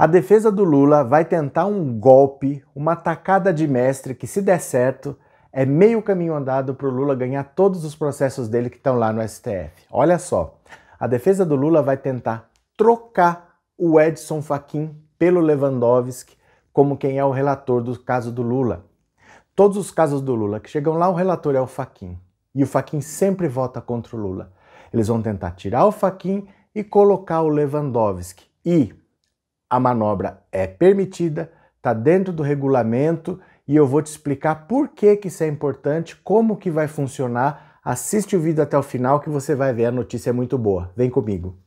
A defesa do Lula vai tentar um golpe, uma tacada de mestre que, se der certo, é meio caminho andado para o Lula ganhar todos os processos dele que estão lá no STF. Olha só, a defesa do Lula vai tentar trocar o Edson Fachin pelo Lewandowski como quem é o relator do caso do Lula. Todos os casos do Lula que chegam lá, o relator é o Fachin. E o Fachin sempre vota contra o Lula. Eles vão tentar tirar o Fachin e colocar o Lewandowski. E a manobra é permitida, está dentro do regulamento e eu vou te explicar por que, que isso é importante, como que vai funcionar. Assiste o vídeo até o final que você vai ver, a notícia é muito boa. Vem comigo.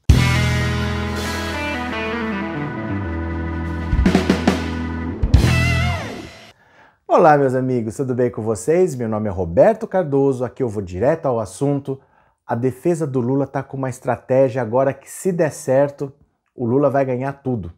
Olá, meus amigos, tudo bem com vocês? Meu nome é Roberto Cardoso, aqui eu vou direto ao assunto. A defesa do Lula está com uma estratégia agora que, se der certo, o Lula vai ganhar tudo.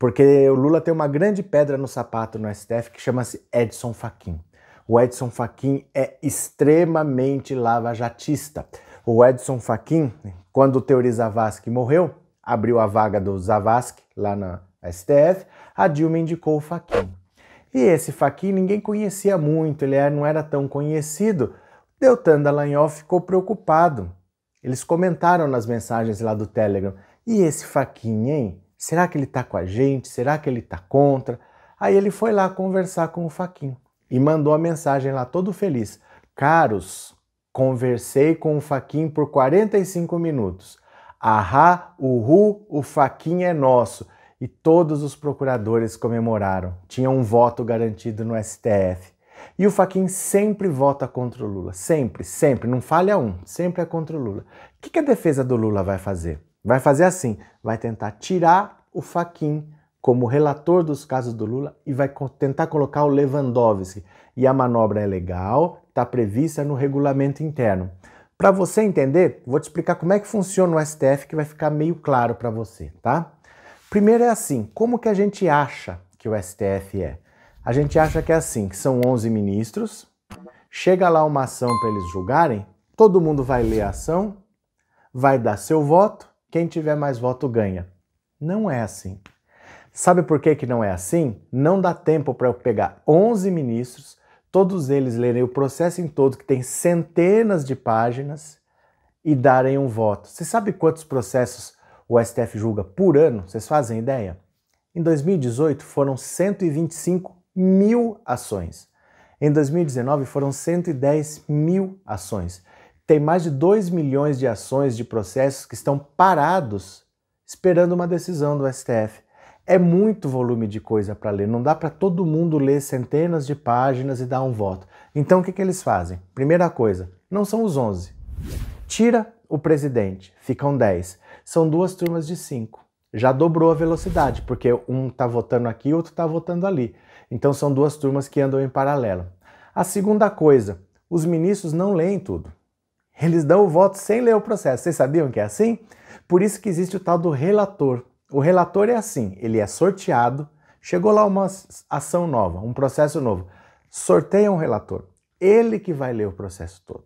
Porque o Lula tem uma grande pedra no sapato no STF que chama-se Edson Fachin. O Edson Fachin é extremamente lavajatista. O Edson Fachin, quando o Teori Zavascki morreu, abriu a vaga do Zavascki lá na STF, a Dilma indicou o Fachin. E esse Fachin ninguém conhecia muito, ele é, não era tão conhecido. Deltan Dallagnol ficou preocupado. Eles comentaram nas mensagens lá do Telegram. E esse Fachin, hein? Será que ele está com a gente? Será que ele está contra? Aí ele foi lá conversar com o Faquin e mandou a mensagem lá todo feliz. Caros, conversei com o Faquin por 45 minutos. Ahá, uhu, o Faquin é nosso. E todos os procuradores comemoraram. Tinha um voto garantido no STF. E o Faquin sempre vota contra o Lula, sempre, sempre, não falha um, sempre é contra o Lula. O que a defesa do Lula vai fazer? Vai fazer assim, vai tentar tirar o Faquin como relator dos casos do Lula e vai tentar colocar o Lewandowski. E a manobra é legal, está prevista no regulamento interno. Para você entender, vou te explicar como é que funciona o STF que vai ficar meio claro para você, tá? Primeiro é assim, como que a gente acha que o STF é? A gente acha que é assim, que são 11 ministros, chega lá uma ação para eles julgarem, todo mundo vai ler a ação, vai dar seu voto, quem tiver mais voto ganha. Não é assim. Sabe por que, que não é assim? Não dá tempo para eu pegar 11 ministros, todos eles lerem o processo em todo, que tem centenas de páginas, e darem um voto. Você sabe quantos processos o STF julga por ano? Vocês fazem ideia? Em 2018 foram 125 mil ações. Em 2019 foram 110 mil ações tem mais de 2 milhões de ações de processos que estão parados esperando uma decisão do STF. É muito volume de coisa para ler, não dá para todo mundo ler centenas de páginas e dar um voto. Então o que, que eles fazem? Primeira coisa, não são os 11. Tira o presidente, ficam 10. São duas turmas de 5. Já dobrou a velocidade, porque um está votando aqui e outro está votando ali. Então são duas turmas que andam em paralelo. A segunda coisa, os ministros não leem tudo. Eles dão o voto sem ler o processo. Vocês sabiam que é assim? Por isso que existe o tal do relator. O relator é assim, ele é sorteado. Chegou lá uma ação nova, um processo novo. Sorteia um relator. Ele que vai ler o processo todo.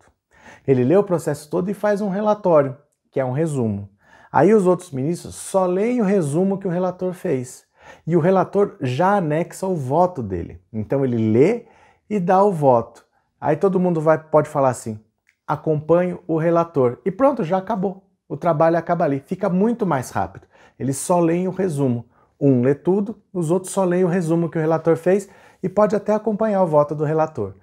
Ele lê o processo todo e faz um relatório, que é um resumo. Aí os outros ministros só leem o resumo que o relator fez. E o relator já anexa o voto dele. Então ele lê e dá o voto. Aí todo mundo vai, pode falar assim: acompanho o relator. E pronto, já acabou. O trabalho acaba ali. Fica muito mais rápido. Eles só leem o resumo. Um lê tudo, os outros só leem o resumo que o relator fez e pode até acompanhar o voto do relator.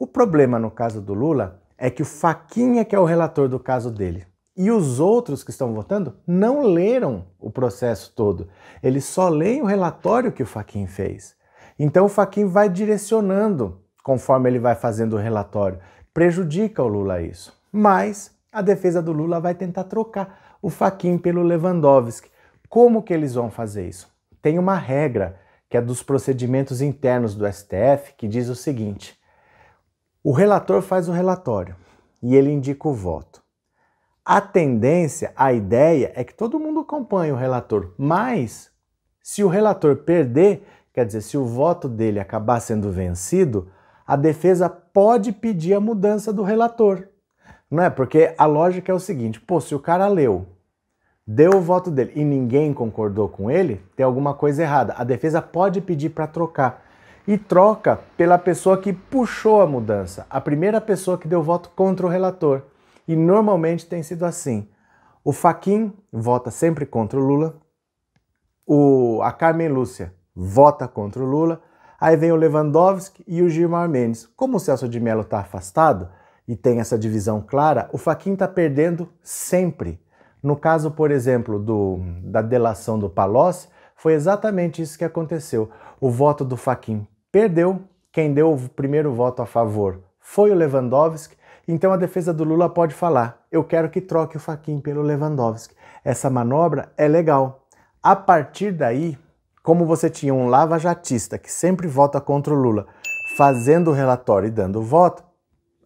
O problema no caso do Lula é que o Faquinha que é o relator do caso dele e os outros que estão votando não leram o processo todo. Eles só leem o relatório que o Faquin fez. Então o Faquin vai direcionando conforme ele vai fazendo o relatório. Prejudica o Lula isso. Mas a defesa do Lula vai tentar trocar o Faquin pelo Lewandowski. Como que eles vão fazer isso? Tem uma regra que é dos procedimentos internos do STF que diz o seguinte: o relator faz o relatório e ele indica o voto. A tendência, a ideia é que todo mundo acompanhe o relator, mas se o relator perder, quer dizer, se o voto dele acabar sendo vencido, a defesa pode pedir a mudança do relator. Não é? Porque a lógica é o seguinte: pô, se o cara leu, deu o voto dele e ninguém concordou com ele, tem alguma coisa errada. A defesa pode pedir para trocar. E troca pela pessoa que puxou a mudança, a primeira pessoa que deu voto contra o relator. E normalmente tem sido assim. O Faquin vota sempre contra o Lula, o, a Carmen Lúcia vota contra o Lula, Aí vem o Lewandowski e o Gilmar Mendes. Como o Celso de Mello está afastado e tem essa divisão clara, o Faquin está perdendo sempre. No caso, por exemplo, do, da delação do Palocci, foi exatamente isso que aconteceu. O voto do Faquin perdeu. Quem deu o primeiro voto a favor foi o Lewandowski. Então a defesa do Lula pode falar: eu quero que troque o Faquin pelo Lewandowski. Essa manobra é legal. A partir daí, como você tinha um lava-jatista que sempre vota contra o Lula, fazendo o relatório e dando o voto,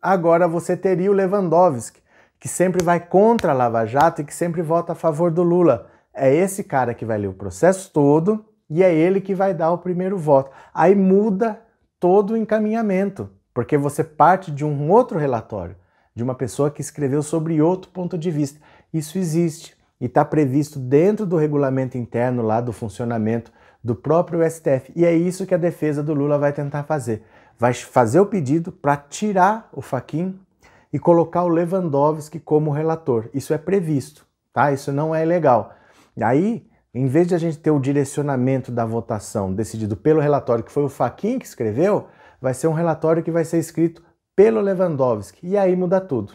agora você teria o Lewandowski, que sempre vai contra a Lava Jato e que sempre vota a favor do Lula. É esse cara que vai ler o processo todo e é ele que vai dar o primeiro voto. Aí muda todo o encaminhamento, porque você parte de um outro relatório, de uma pessoa que escreveu sobre outro ponto de vista. Isso existe e está previsto dentro do regulamento interno lá do funcionamento do próprio STF. E é isso que a defesa do Lula vai tentar fazer. Vai fazer o pedido para tirar o Faquin e colocar o Lewandowski como relator. Isso é previsto, tá? Isso não é legal. E aí, em vez de a gente ter o direcionamento da votação decidido pelo relatório que foi o Faquin que escreveu, vai ser um relatório que vai ser escrito pelo Lewandowski. E aí muda tudo.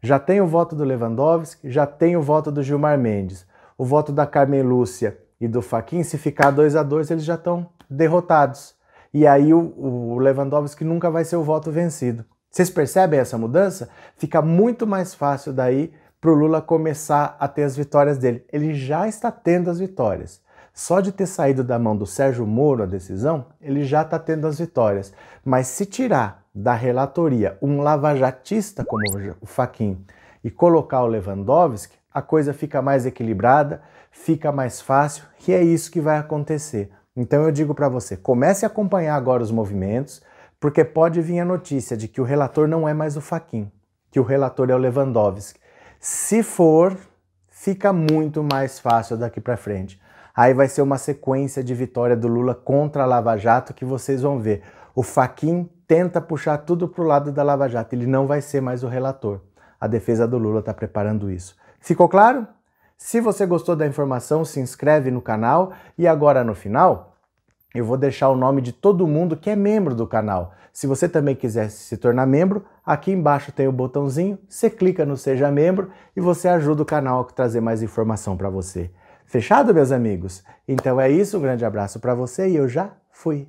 Já tem o voto do Lewandowski, já tem o voto do Gilmar Mendes. O voto da Carmen Lúcia e do Faquin, se ficar 2 a 2 eles já estão derrotados. E aí o, o Lewandowski nunca vai ser o voto vencido. Vocês percebem essa mudança? Fica muito mais fácil daí para o Lula começar a ter as vitórias dele. Ele já está tendo as vitórias. Só de ter saído da mão do Sérgio Moro a decisão, ele já está tendo as vitórias. Mas se tirar da relatoria um lavajatista como o Faquin e colocar o Lewandowski, a coisa fica mais equilibrada, fica mais fácil e é isso que vai acontecer. Então eu digo para você, comece a acompanhar agora os movimentos, porque pode vir a notícia de que o relator não é mais o Faquin, que o relator é o Lewandowski. Se for, fica muito mais fácil daqui para frente. Aí vai ser uma sequência de vitória do Lula contra a Lava Jato que vocês vão ver. O Faquin tenta puxar tudo para o lado da Lava Jato, ele não vai ser mais o relator. A defesa do Lula está preparando isso. Ficou claro? Se você gostou da informação, se inscreve no canal e agora no final eu vou deixar o nome de todo mundo que é membro do canal. Se você também quiser se tornar membro, aqui embaixo tem o botãozinho, você clica no Seja Membro e você ajuda o canal a trazer mais informação para você. Fechado, meus amigos? Então é isso, um grande abraço para você e eu já fui.